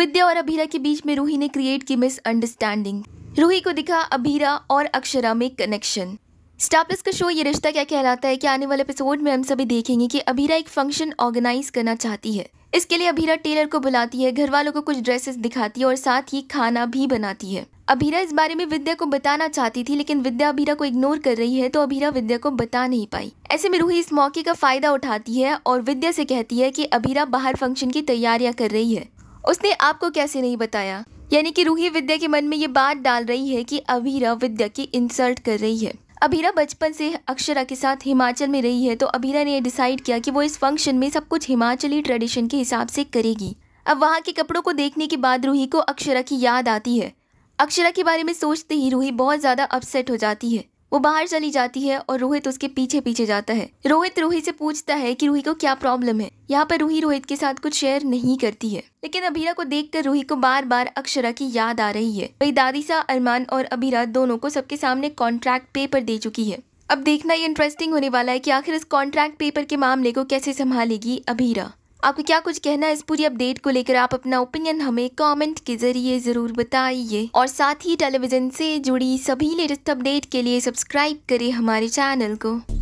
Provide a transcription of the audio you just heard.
विद्या और अभीरा के बीच में रूही ने क्रिएट की मिस अंडरस्टैंडिंग रूही को दिखा अभीरा और अक्षरा में कनेक्शन स्टार का शो ये रिश्ता क्या कहलाता है कि आने वाले एपिसोड में हम सभी देखेंगे कि अभीरा एक फंक्शन ऑर्गेनाइज करना चाहती है इसके लिए अभीरा टेलर को बुलाती है घर वालों को कुछ ड्रेसेस दिखाती है और साथ ही खाना भी बनाती है अभीरा इस बारे में विद्या को बताना चाहती थी लेकिन विद्या अभीरा को इग्नोर कर रही है तो अभीरा विद्या को बता नहीं पाई ऐसे में रूही इस मौके का फायदा उठाती है और विद्या से कहती है कि अभीरा बाहर फंक्शन की तैयारियां कर रही है उसने आपको कैसे नहीं बताया यानी कि रूही विद्या के मन में ये बात डाल रही है कि अभीरा विद्या की इंसल्ट कर रही है अभीरा बचपन से अक्षरा के साथ हिमाचल में रही है तो अभीरा ने डिसाइड किया कि वो इस फंक्शन में सब कुछ हिमाचली ट्रेडिशन के हिसाब से करेगी अब वहाँ के कपड़ों को देखने के बाद रूही को अक्षरा की याद आती है अक्षरा के बारे में सोचते ही रूही बहुत ज़्यादा अपसेट हो जाती है वो बाहर चली जाती है और रोहित उसके पीछे पीछे जाता है रोहित रूही से पूछता है कि रूही को क्या प्रॉब्लम है यहाँ पर रूही रोहित के साथ कुछ शेयर नहीं करती है लेकिन अभीरा को देखकर रूही को बार बार अक्षरा की याद आ रही है वही दादीसा अरमान और अभीरा दोनों को सबके सामने कॉन्ट्रैक्ट पेपर दे चुकी है अब देखना ये इंटरेस्टिंग होने वाला है कि आखिर इस कॉन्ट्रैक्ट पेपर के मामले को कैसे संभालेगी अभीरा आपको क्या कुछ कहना है इस पूरी अपडेट को लेकर आप अपना ओपिनियन हमें कमेंट के जरिए जरूर बताइए और साथ ही टेलीविजन से जुड़ी सभी लेटेस्ट अपडेट के लिए सब्सक्राइब करें हमारे चैनल को